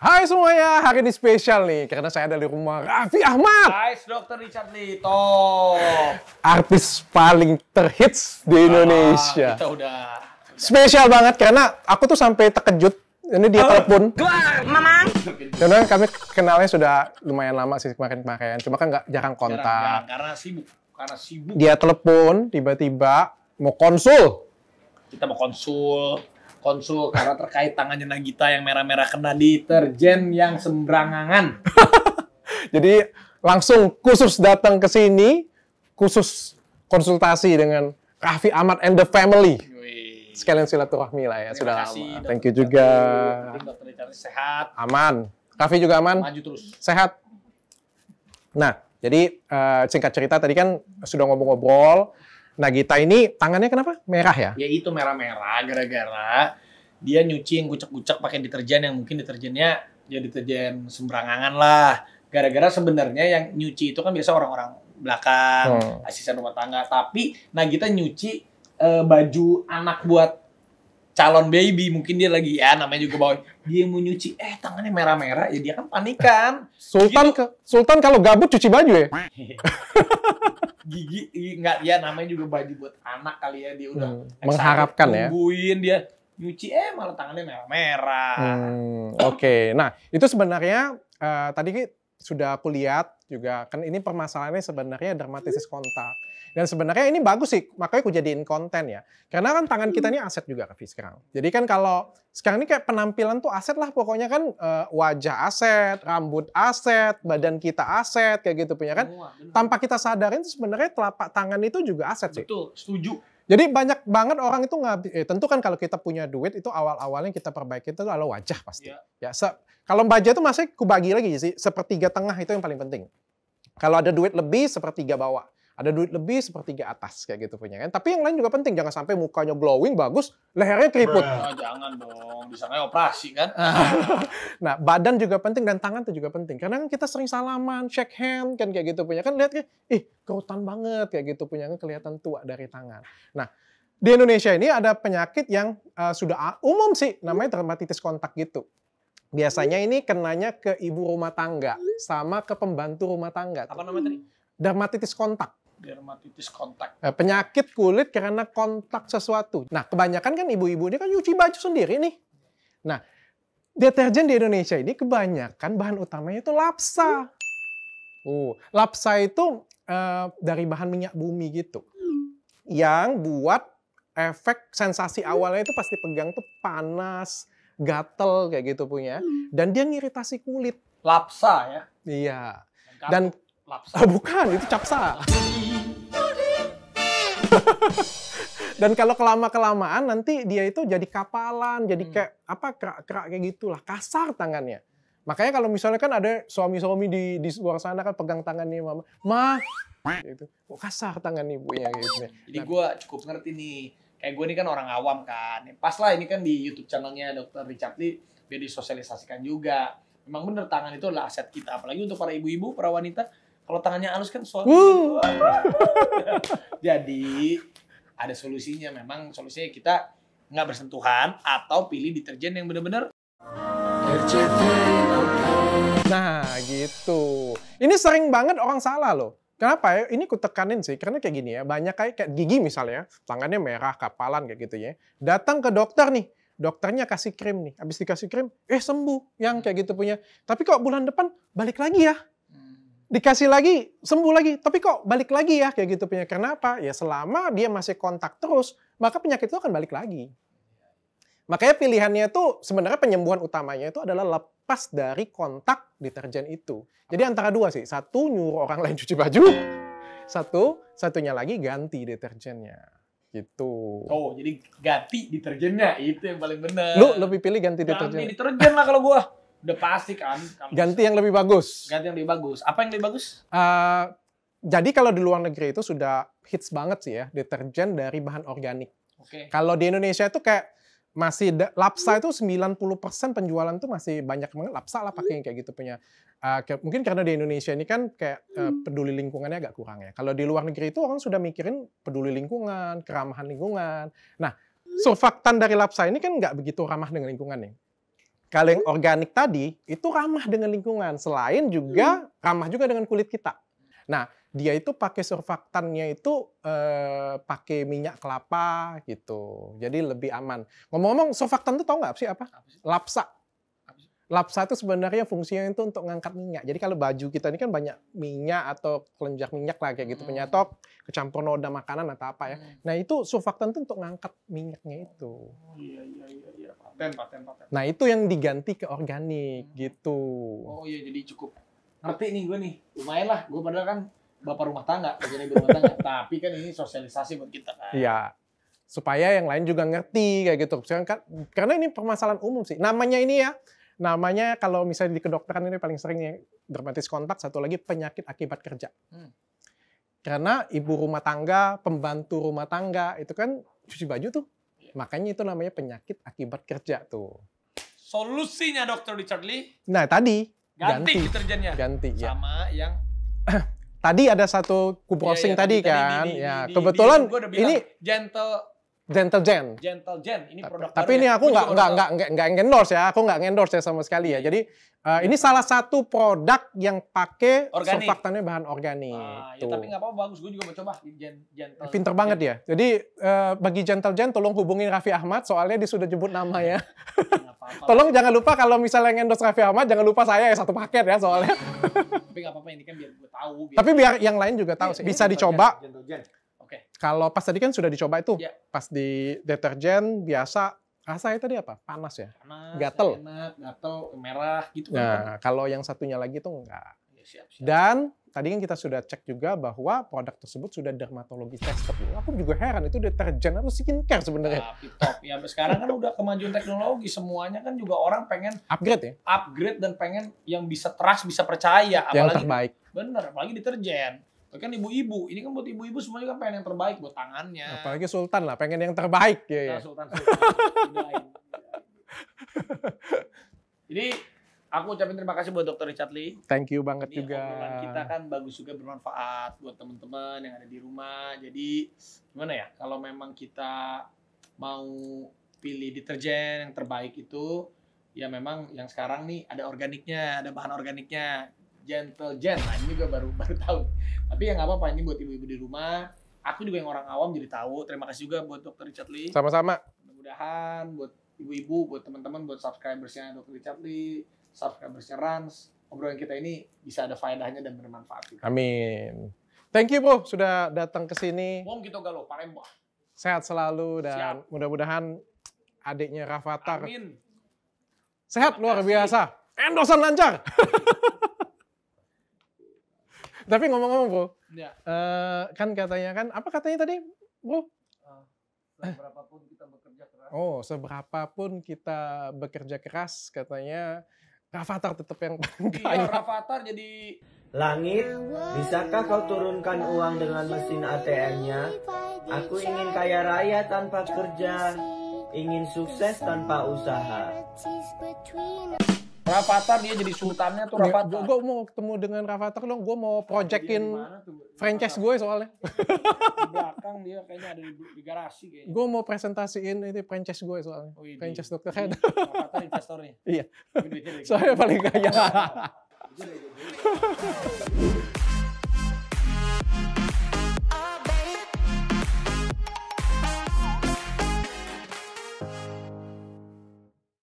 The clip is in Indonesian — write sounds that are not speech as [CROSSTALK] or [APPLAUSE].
Hai semuanya, hari ini spesial nih karena saya ada di rumah Raffi Ahmad. Hai, Dokter Richard Lito. Artis paling terhits di ah, Indonesia. kita udah, udah. Spesial banget karena aku tuh sampai terkejut. Ini dia oh. telepon. Gua, Mama. Karena kami kenalnya sudah lumayan lama sih kemarin-kemarin. Cuma kan nggak jarang kontak. Jarang, jarang, karena sibuk. Karena sibuk. Dia telepon tiba-tiba mau konsul. Kita mau konsul konsul karena terkait tangannya Nagita yang merah-merah kena deterjen yang sembrangangan. [LAUGHS] Jadi langsung khusus datang ke sini, khusus konsultasi dengan Kafi Ahmad and the family. Sekalian silaturahmi lah ya, Terima sudah kasih, lama. Thank you juga. sehat. Aman. Kafi juga aman. Maju terus. Sehat. Nah, jadi uh, singkat cerita tadi kan sudah ngobrol-ngobrol Nagita ini tangannya kenapa? Merah ya? Ya itu merah-merah gara-gara dia nyuci yang gucek-gucek pakai deterjen yang mungkin deterjennya ya deterjen sembrangangan lah. Gara-gara sebenarnya yang nyuci itu kan biasa orang-orang belakang, hmm. asisten rumah tangga. Tapi Nagita nyuci e, baju anak buat calon baby mungkin dia lagi ya namanya juga boy dia mau nyuci eh tangannya merah-merah ya dia kan panikan Sultan gitu. ke, Sultan kalau gabut cuci baju ya [LAUGHS] gigi nggak ya namanya juga baju buat anak kali ya dia udah hmm, mengharapkan ya tungguin dia nyuci eh malah tangannya merah-merah hmm, oke okay. nah itu sebenarnya uh, tadi sudah aku lihat juga kan ini permasalahannya sebenarnya dermatitis kontak dan sebenarnya ini bagus sih makanya aku jadiin konten ya karena kan tangan kita hmm. ini aset juga tapi sekarang jadi kan kalau sekarang ini kayak penampilan tuh aset lah pokoknya kan eh, wajah aset rambut aset badan kita aset kayak gitu punya kan tanpa kita sadarin sebenarnya telapak tangan itu juga aset sih betul setuju jadi banyak banget orang itu nggak eh, tentu kan kalau kita punya duit itu awal-awalnya kita perbaiki itu adalah wajah pasti. Yeah. Ya, kalau budget itu masih kubagi lagi sih sepertiga tengah itu yang paling penting. Kalau ada duit lebih sepertiga bawah ada duit lebih sepertiga atas kayak gitu punya kan. Tapi yang lain juga penting jangan sampai mukanya glowing bagus, lehernya keriput. Nah, jangan dong, bisa kayak operasi kan. [LAUGHS] nah, badan juga penting dan tangan itu juga penting. Karena kan kita sering salaman, shake hand kan kayak gitu punya kan lihat kan, ih kerutan banget kayak gitu punya kan kelihatan tua dari tangan. Nah, di Indonesia ini ada penyakit yang uh, sudah ah, umum sih namanya dermatitis kontak gitu. Biasanya ini kenanya ke ibu rumah tangga sama ke pembantu rumah tangga. Apa namanya tadi? Dermatitis kontak dermatitis kontak. Nah, penyakit kulit karena kontak sesuatu. Nah, kebanyakan kan ibu-ibu ini kan nyuci baju sendiri nih. Nah, deterjen di Indonesia ini kebanyakan bahan utamanya itu lapsa. Oh, uh, lapsa itu uh, dari bahan minyak bumi gitu. Yang buat efek sensasi awalnya itu pasti pegang tuh panas, gatel kayak gitu punya. Dan dia ngiritasi kulit. Lapsa ya? Iya. Dan, Dan lapsa. Oh, bukan, itu capsa. Dan kalau kelama-kelamaan nanti dia itu jadi kapalan, jadi hmm. kayak hmm. apa kerak-kerak kayak gitulah, kasar tangannya. Makanya kalau misalnya kan ada suami-suami di di luar sana kan pegang tangannya mama, ma, itu Kok kasar tangan ibunya gitu. Jadi nah, gue cukup ngerti nih. Kayak gue ini kan orang awam kan. Pas lah ini kan di YouTube channelnya Dokter Richard Lee biar disosialisasikan juga. Memang bener tangan itu adalah aset kita. Apalagi untuk para ibu-ibu, para wanita kalau tangannya halus kan suara. [LAUGHS] Jadi ada solusinya. Memang solusinya kita nggak bersentuhan atau pilih deterjen yang benar-benar. Nah gitu. Ini sering banget orang salah loh. Kenapa ya? Ini ku tekanin sih, karena kayak gini ya, banyak kayak, kayak gigi misalnya, tangannya merah, kapalan kayak gitu ya. Datang ke dokter nih, dokternya kasih krim nih. Habis dikasih krim, eh sembuh yang hmm. kayak gitu punya. Tapi kok bulan depan balik lagi ya dikasih lagi sembuh lagi tapi kok balik lagi ya kayak gitu penyakit karena apa ya selama dia masih kontak terus maka penyakit itu akan balik lagi makanya pilihannya itu sebenarnya penyembuhan utamanya itu adalah lepas dari kontak deterjen itu jadi antara dua sih satu nyuruh orang lain cuci baju satu satunya lagi ganti deterjennya gitu oh jadi ganti deterjennya itu yang paling benar lu lebih pilih ganti deterjen ganti deterjen lah kalau gua Udah pasti kan. Kalau ganti yang lebih bagus. Ganti yang lebih bagus. Apa yang lebih bagus? Uh, jadi kalau di luar negeri itu sudah hits banget sih ya deterjen dari bahan organik. Okay. Kalau di Indonesia itu kayak masih lapsa itu 90% penjualan tuh masih banyak banget lapsa lah pakai kayak gitu punya. Uh, ke, mungkin karena di Indonesia ini kan kayak uh, peduli lingkungannya agak kurang ya. Kalau di luar negeri itu orang sudah mikirin peduli lingkungan, keramahan lingkungan. Nah, surfaktan dari lapsa ini kan nggak begitu ramah dengan lingkungan nih kalau yang hmm. organik tadi itu ramah dengan lingkungan, selain juga hmm. ramah juga dengan kulit kita. Nah, dia itu pakai surfaktannya itu eh, pakai minyak kelapa gitu. Jadi lebih aman. Ngomong-ngomong, surfaktan itu tau nggak sih apa? Lapsa. Lapsa itu sebenarnya fungsinya itu untuk ngangkat minyak. Jadi kalau baju kita ini kan banyak minyak atau kelenjar minyak lah kayak gitu, hmm. penyatok, kecampur noda makanan atau apa ya. Nah itu surfaktan itu untuk ngangkat minyaknya itu. Oh, iya, iya. iya, iya paten paten paten nah itu yang diganti ke organik hmm. gitu oh iya jadi cukup ngerti nih gue nih lumayan lah gue padahal kan bapak rumah tangga kerjanya rumah tangga [LAUGHS] tapi kan ini sosialisasi buat kita kan iya supaya yang lain juga ngerti kayak gitu kan karena ini permasalahan umum sih namanya ini ya namanya kalau misalnya di kedokteran ini paling sering yang dermatitis kontak satu lagi penyakit akibat kerja hmm. karena ibu rumah tangga pembantu rumah tangga itu kan cuci baju tuh Iya. Makanya itu namanya penyakit akibat kerja tuh. Solusinya Dokter Richard Lee? Nah tadi ganti, deterjennya. Ganti ya. Sama yang [CLEARS THROAT] tadi ada satu ku browsing iya, ya, ya, tadi, tadi kan. Di, di, ya, di, kebetulan di, di, bilang, ini gentle Gentle Gen. Gentle Gen, ini produk Tapi, ini ya? aku nggak nggak nggak nggak endorse ya, aku nggak endorse ya sama sekali ya. Jadi uh, ini salah satu produk yang pakai surfaktannya bahan organik. Ah, ya, tapi nggak apa-apa, bagus. Gue juga mau coba gen, Gentle. Pinter banget ya. Jadi uh, bagi Gentle Gen, tolong hubungin Raffi Ahmad, soalnya dia sudah jemput nama ya. [LAUGHS] tolong jangan lupa kalau misalnya endorse Raffi Ahmad, jangan lupa saya ya satu paket ya soalnya. tapi nggak apa-apa, ini kan biar gue tahu. Biar tapi biar yang lain juga tahu iya, sih. Bisa dicoba. Gentle Gen. Kalau pas tadi kan sudah dicoba itu, ya. pas di deterjen biasa rasanya tadi apa? Panas ya? Panas, gatel. Enak, gatel, merah gitu. Kan. Nah, kan? kalau yang satunya lagi itu enggak. Ya, siap, siap. Dan tadi kan kita sudah cek juga bahwa produk tersebut sudah dermatologi tested. Aku juga heran itu deterjen atau skincare sebenarnya. Tapi top ya. Sekarang kan udah kemajuan teknologi semuanya kan juga orang pengen upgrade ya. Upgrade dan pengen yang bisa trust, bisa percaya. Apalagi, yang terbaik. Bener, apalagi deterjen. Tapi kan ibu-ibu, ini kan buat ibu-ibu semuanya kan pengen yang terbaik buat tangannya. Apalagi Sultan lah, pengen yang terbaik. Ya, ya. Nah, Sultan, Sultan. Jadi [LAUGHS] aku ucapin terima kasih buat Dr. Richard Lee. Thank you banget ini juga. kita kan bagus juga bermanfaat buat teman-teman yang ada di rumah. Jadi gimana ya? Kalau memang kita mau pilih deterjen yang terbaik itu, ya memang yang sekarang nih ada organiknya, ada bahan organiknya Gentle Gen. Nah, ini juga baru [LAUGHS] baru tahu. Tapi yang apa-apa ini buat ibu-ibu di rumah. Aku juga yang orang awam jadi tahu. Terima kasih juga buat Dokter Richard Lee. Sama-sama. Mudah-mudahan buat ibu-ibu, buat teman-teman, buat subscribersnya Dokter Richard Lee, subscribersnya Rans, obrolan kita ini bisa ada faedahnya dan bermanfaat. Juga. Amin. Thank you bro sudah datang ke sini. Wong gitu galau parembah. Sehat selalu dan mudah-mudahan adiknya Rafathar. Amin. Sehat luar biasa. Endosan lancar. [LAUGHS] Tapi ngomong-ngomong bro, ya. uh, kan katanya kan, apa katanya tadi bro? Uh, eh, seberapapun kita bekerja keras. Oh, seberapapun kita bekerja keras katanya Rafathar tetap yang [LAUGHS] paling iya, kaya. Iya, Rafathar jadi... Langit, bisakah kau turunkan uang dengan mesin ATM-nya? Aku ingin kaya raya tanpa kerja, ingin sukses tanpa usaha. Rafathar dia jadi sultannya tuh Rafathar. Gue mau ketemu dengan Rafathar dong. Gue mau projectin franchise gue soalnya. Di belakang dia kayaknya ada di, di garasi kayaknya. Gue mau presentasiin itu franchise gue soalnya. Oh, iya, franchise dokter head. Rafathar investornya. [LAUGHS] iya. Soalnya paling kaya. [LAUGHS]